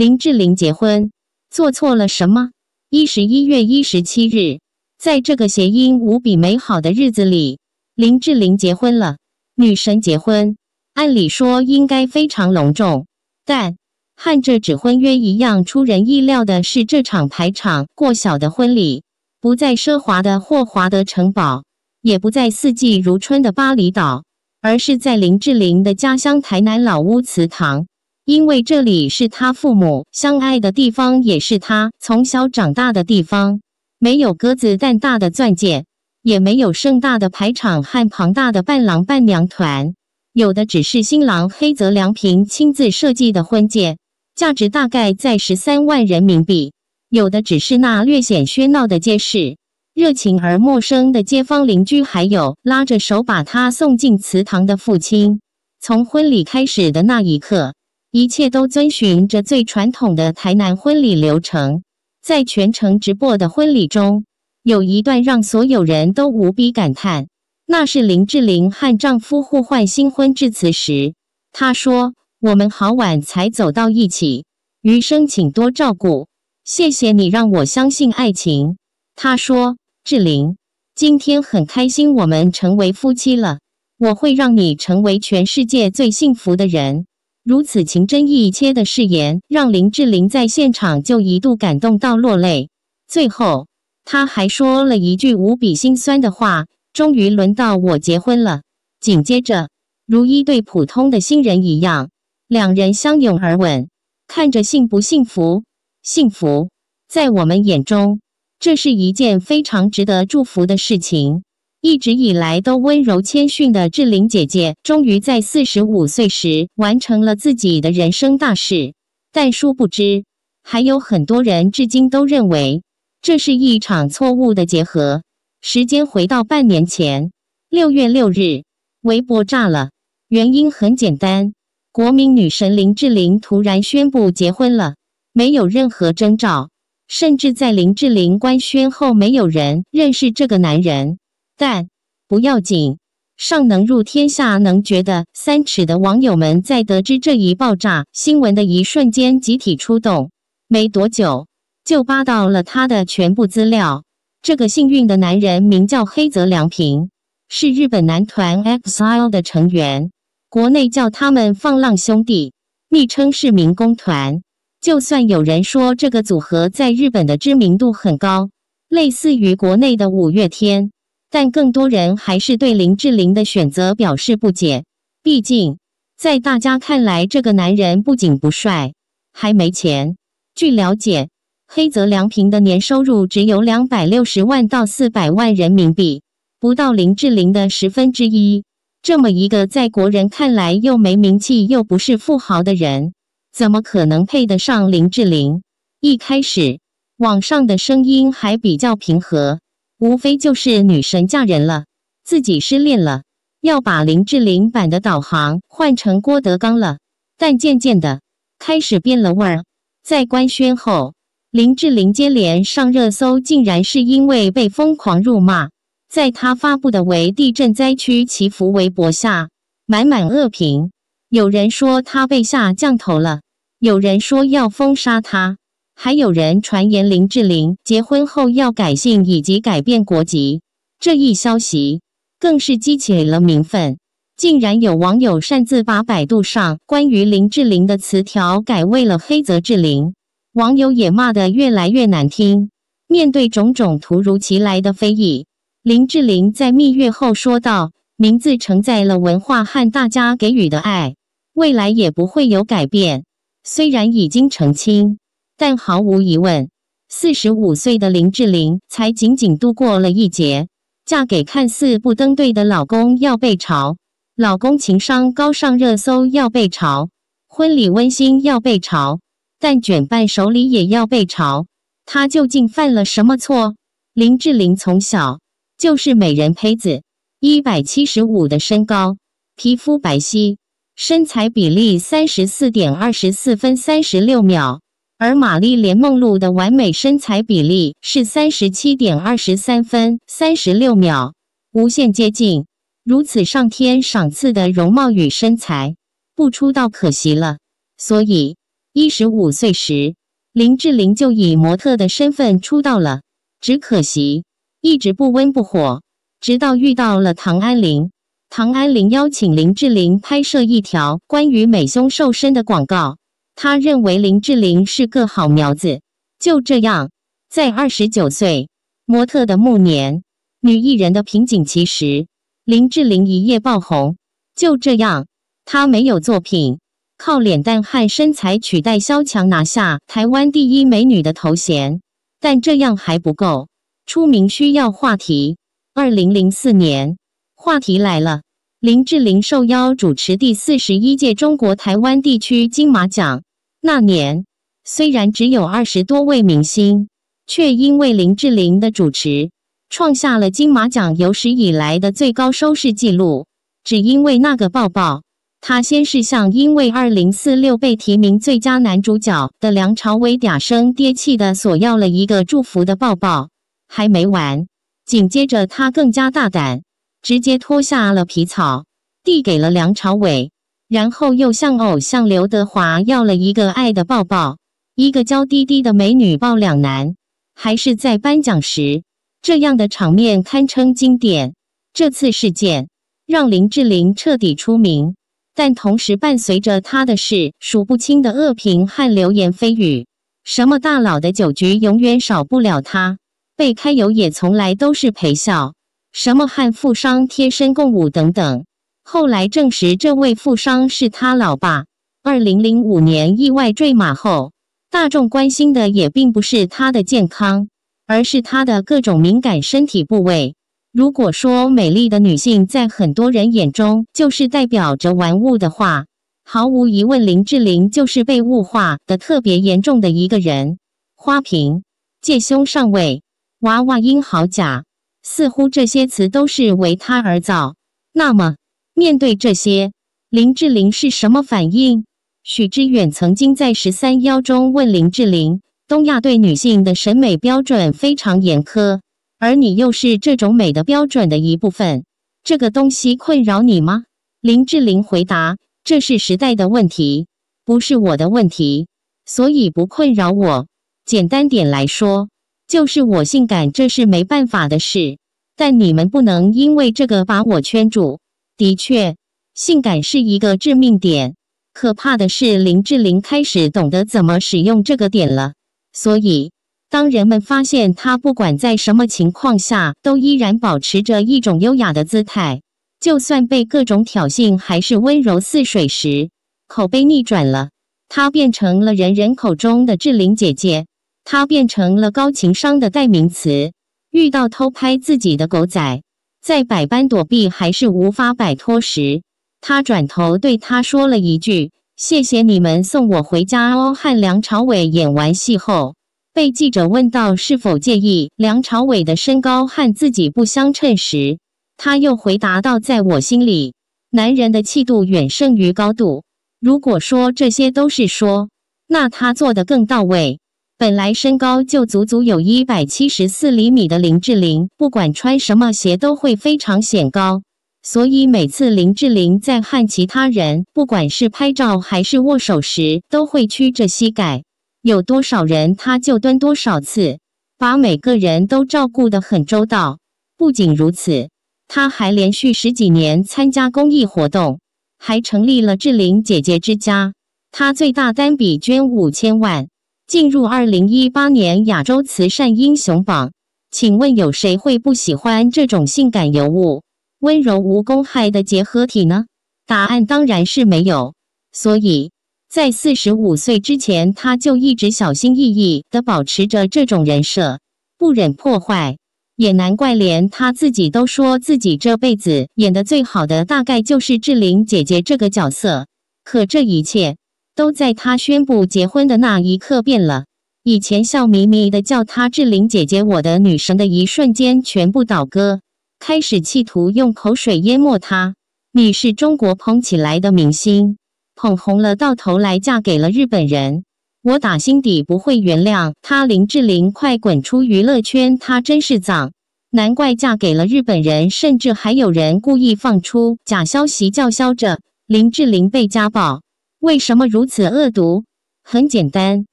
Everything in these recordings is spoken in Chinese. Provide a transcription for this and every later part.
林志玲结婚做错了什么？一十一月一十七日，在这个谐音无比美好的日子里，林志玲结婚了。女神结婚，按理说应该非常隆重，但和这纸婚约一样出人意料的是，这场排场过小的婚礼，不在奢华的霍华德城堡，也不在四季如春的巴厘岛，而是在林志玲的家乡台南老屋祠堂。因为这里是他父母相爱的地方，也是他从小长大的地方。没有鸽子蛋大的钻戒，也没有盛大的排场和庞大的伴郎伴娘团，有的只是新郎黑泽良平亲自设计的婚戒，价值大概在十三万人民币。有的只是那略显喧闹的街市，热情而陌生的街坊邻居，还有拉着手把他送进祠堂的父亲。从婚礼开始的那一刻。一切都遵循着最传统的台南婚礼流程，在全程直播的婚礼中，有一段让所有人都无比感叹。那是林志玲和丈夫互换新婚致辞时，她说：“我们好晚才走到一起，余生请多照顾，谢谢你让我相信爱情。”她说：“志玲，今天很开心，我们成为夫妻了，我会让你成为全世界最幸福的人。”如此情真意切的誓言，让林志玲在现场就一度感动到落泪。最后，她还说了一句无比心酸的话：“终于轮到我结婚了。”紧接着，如一对普通的新人一样，两人相拥而吻，看着幸不幸福？幸福，在我们眼中，这是一件非常值得祝福的事情。一直以来都温柔谦逊的志玲姐姐，终于在四十五岁时完成了自己的人生大事。但殊不知，还有很多人至今都认为这是一场错误的结合。时间回到半年前，六月六日，微博炸了，原因很简单：国民女神林志玲突然宣布结婚了，没有任何征兆，甚至在林志玲官宣后，没有人认识这个男人。但不要紧，尚能入天下，能觉得三尺的网友们在得知这一爆炸新闻的一瞬间，集体出动，没多久就扒到了他的全部资料。这个幸运的男人名叫黑泽良平，是日本男团 EXILE 的成员，国内叫他们“放浪兄弟”，昵称是“民工团”。就算有人说这个组合在日本的知名度很高，类似于国内的五月天。但更多人还是对林志玲的选择表示不解，毕竟在大家看来，这个男人不仅不帅，还没钱。据了解，黑泽良平的年收入只有两百六十万到四百万人民币，不到林志玲的十分之一。这么一个在国人看来又没名气又不是富豪的人，怎么可能配得上林志玲？一开始，网上的声音还比较平和。无非就是女神嫁人了，自己失恋了，要把林志玲版的导航换成郭德纲了。但渐渐的开始变了味儿。在官宣后，林志玲接连上热搜，竟然是因为被疯狂辱骂。在他发布的为地震灾区祈福微博下，满满恶评。有人说他被下降头了，有人说要封杀他。还有人传言林志玲结婚后要改姓以及改变国籍，这一消息更是激起了民愤。竟然有网友擅自把百度上关于林志玲的词条改为了黑泽志玲，网友也骂得越来越难听。面对种种突如其来的非议，林志玲在蜜月后说道：“名字承载了文化和大家给予的爱，未来也不会有改变。虽然已经澄清。”但毫无疑问，四十五岁的林志玲才仅仅度过了一劫。嫁给看似不登对的老公要被嘲，老公情商高上热搜要被嘲，婚礼温馨要被嘲，但卷伴手里也要被嘲。她究竟犯了什么错？林志玲从小就是美人胚子，一百七十五的身高，皮肤白皙，身材比例三十四点二十四分三十六秒。而玛丽莲·梦露的完美身材比例是三十七点二十三分三十六秒，无限接近。如此上天赏赐的容貌与身材，不出道可惜了。所以，一十五岁时，林志玲就以模特的身份出道了。只可惜，一直不温不火，直到遇到了唐安林。唐安林邀请林志玲拍摄一条关于美胸瘦身的广告。他认为林志玲是个好苗子。就这样，在二十九岁模特的暮年，女艺人的瓶颈期时，林志玲一夜爆红。就这样，她没有作品，靠脸蛋和身材取代萧蔷，拿下台湾第一美女的头衔。但这样还不够，出名需要话题。二零零四年，话题来了，林志玲受邀主持第四十一届中国台湾地区金马奖。那年，虽然只有二十多位明星，却因为林志玲的主持，创下了金马奖有史以来的最高收视纪录。只因为那个抱抱，他先是向因为二零四六被提名最佳男主角的梁朝伟嗲声嗲气的索要了一个祝福的抱抱。还没完，紧接着他更加大胆，直接脱下了皮草，递给了梁朝伟。然后又向偶像刘德华要了一个爱的抱抱，一个娇滴滴的美女抱两男，还是在颁奖时，这样的场面堪称经典。这次事件让林志玲彻底出名，但同时伴随着她的是数不清的恶评和流言蜚语，什么大佬的酒局永远少不了她，被开油也从来都是陪笑，什么和富商贴身共舞等等。后来证实，这位富商是他老爸。二零零五年意外坠马后，大众关心的也并不是他的健康，而是他的各种敏感身体部位。如果说美丽的女性在很多人眼中就是代表着玩物的话，毫无疑问，林志玲就是被物化的特别严重的一个人。花瓶、借胸上位、娃娃音好假，似乎这些词都是为她而造。那么。面对这些，林志玲是什么反应？许知远曾经在十三邀中问林志玲：“东亚对女性的审美标准非常严苛，而你又是这种美的标准的一部分，这个东西困扰你吗？”林志玲回答：“这是时代的问题，不是我的问题，所以不困扰我。简单点来说，就是我性感，这是没办法的事。但你们不能因为这个把我圈住。”的确，性感是一个致命点。可怕的是，林志玲开始懂得怎么使用这个点了。所以，当人们发现她不管在什么情况下都依然保持着一种优雅的姿态，就算被各种挑衅还是温柔似水时，口碑逆转了。她变成了人人口中的“志玲姐姐”，她变成了高情商的代名词。遇到偷拍自己的狗仔。在百般躲避还是无法摆脱时，他转头对他说了一句：“谢谢你们送我回家哦。”和梁朝伟演完戏后，被记者问到是否介意梁朝伟的身高和自己不相称时，他又回答道：“在我心里，男人的气度远胜于高度。如果说这些都是说，那他做的更到位。”本来身高就足足有一百七十四厘米的林志玲，不管穿什么鞋都会非常显高，所以每次林志玲在和其他人，不管是拍照还是握手时，都会屈着膝盖，有多少人她就蹲多少次，把每个人都照顾得很周到。不仅如此，她还连续十几年参加公益活动，还成立了志玲姐姐之家，她最大单笔捐五千万。进入二零一八年亚洲慈善英雄榜，请问有谁会不喜欢这种性感尤物、温柔无公害的结合体呢？答案当然是没有。所以在四十五岁之前，他就一直小心翼翼地保持着这种人设，不忍破坏。也难怪连他自己都说，自己这辈子演的最好的大概就是志玲姐姐这个角色。可这一切。都在他宣布结婚的那一刻变了，以前笑眯眯的叫他志玲姐姐、我的女神的一瞬间，全部倒戈，开始企图用口水淹没他。你是中国捧起来的明星，捧红了，到头来嫁给了日本人，我打心底不会原谅他。林志玲快滚出娱乐圈，他真是脏，难怪嫁给了日本人。甚至还有人故意放出假消息，叫嚣着林志玲被家暴。为什么如此恶毒？很简单，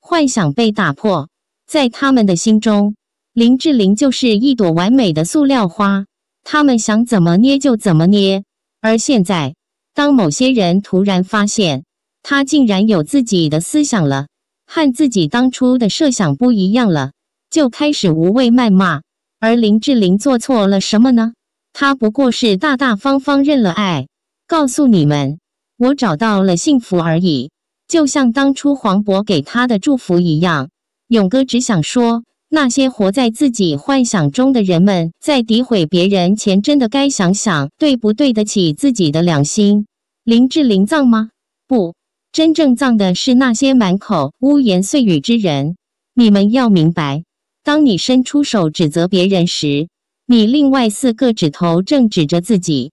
幻想被打破。在他们的心中，林志玲就是一朵完美的塑料花，他们想怎么捏就怎么捏。而现在，当某些人突然发现她竟然有自己的思想了，和自己当初的设想不一样了，就开始无谓谩骂。而林志玲做错了什么呢？她不过是大大方方认了爱。告诉你们。我找到了幸福而已，就像当初黄渤给他的祝福一样。勇哥只想说，那些活在自己幻想中的人们，在诋毁别人前，真的该想想对不对得起自己的良心。林志玲葬吗？不，真正葬的是那些满口污言碎语之人。你们要明白，当你伸出手指责别人时，你另外四个指头正指着自己。